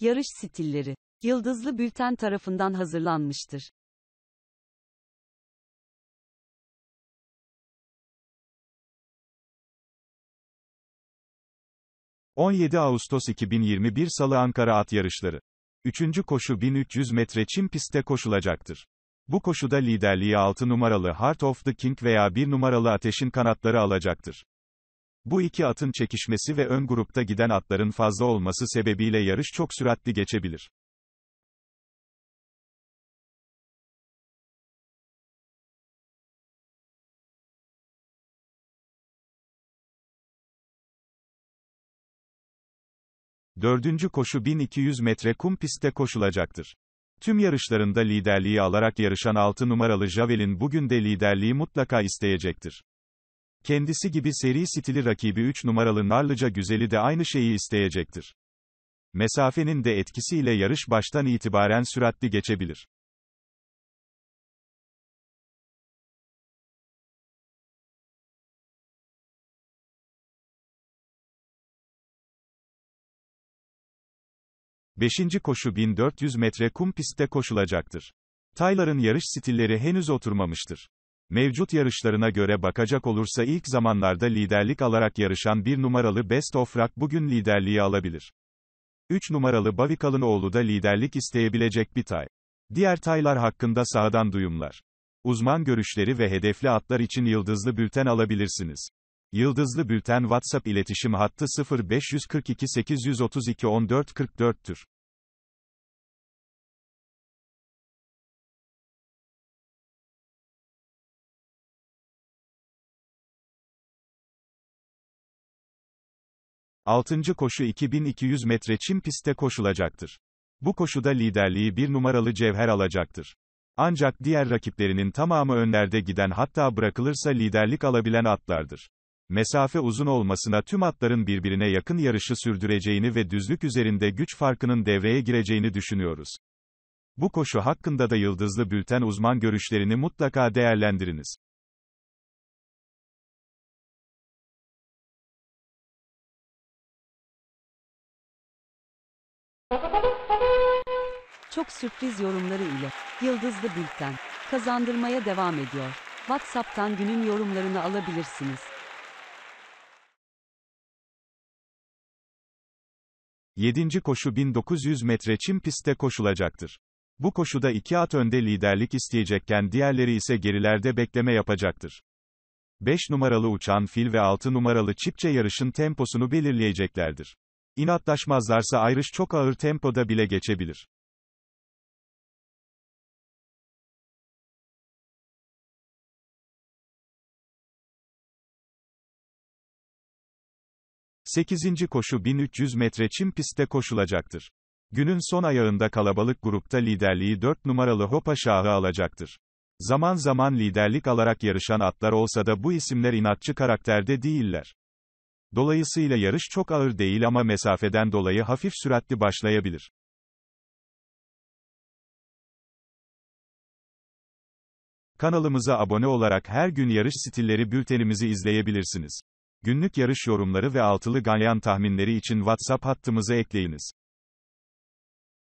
Yarış stilleri Yıldızlı Bülten tarafından hazırlanmıştır. ...17 Ağustos 2021 Salı Ankara At Yarışları. Üçüncü koşu 1300 metre çim pistte koşulacaktır. Bu koşuda liderliği 6 numaralı Heart of the King veya 1 numaralı Ateşin kanatları alacaktır. Bu iki atın çekişmesi ve ön grupta giden atların fazla olması sebebiyle yarış çok süratli geçebilir. Dördüncü koşu 1200 metre kum pistte koşulacaktır. Tüm yarışlarında liderliği alarak yarışan 6 numaralı Javelin bugün de liderliği mutlaka isteyecektir. Kendisi gibi seri stili rakibi 3 numaralı Narlıca Güzeli de aynı şeyi isteyecektir. Mesafenin de etkisiyle yarış baştan itibaren süratli geçebilir. Beşinci koşu 1400 metre kum pistte koşulacaktır. Tayların yarış stilleri henüz oturmamıştır. Mevcut yarışlarına göre bakacak olursa ilk zamanlarda liderlik alarak yarışan bir numaralı Best of Rock bugün liderliği alabilir. 3 numaralı Bavikal'ın oğlu da liderlik isteyebilecek bir tay. Diğer taylar hakkında sahadan duyumlar. Uzman görüşleri ve hedefli atlar için yıldızlı bülten alabilirsiniz. Yıldızlı bülten WhatsApp iletişim hattı 0542 832 1444'tür. 6. koşu 2200 metre çim pistte koşulacaktır. Bu koşuda liderliği bir numaralı cevher alacaktır. Ancak diğer rakiplerinin tamamı önlerde giden hatta bırakılırsa liderlik alabilen atlardır. Mesafe uzun olmasına tüm atların birbirine yakın yarışı sürdüreceğini ve düzlük üzerinde güç farkının devreye gireceğini düşünüyoruz. Bu koşu hakkında da yıldızlı bülten uzman görüşlerini mutlaka değerlendiriniz. Çok sürpriz yorumları ile Yıldızlı Bülten kazandırmaya devam ediyor. WhatsApp'tan günün yorumlarını alabilirsiniz. Yedinci koşu 1900 metre çim pistte koşulacaktır. Bu koşuda iki at önde liderlik isteyecekken diğerleri ise gerilerde bekleme yapacaktır. 5 numaralı uçan fil ve 6 numaralı çipçe yarışın temposunu belirleyeceklerdir. İnatlaşmazlarsa ayrış çok ağır tempoda bile geçebilir. Sekizinci koşu 1300 metre çim pistte koşulacaktır. Günün son ayağında kalabalık grupta liderliği 4 numaralı Hopa Şahı alacaktır. Zaman zaman liderlik alarak yarışan atlar olsa da bu isimler inatçı karakterde değiller. Dolayısıyla yarış çok ağır değil ama mesafeden dolayı hafif süratli başlayabilir. Kanalımıza abone olarak her gün yarış stilleri bültenimizi izleyebilirsiniz. Günlük yarış yorumları ve altılı ganyan tahminleri için WhatsApp hattımızı ekleyiniz.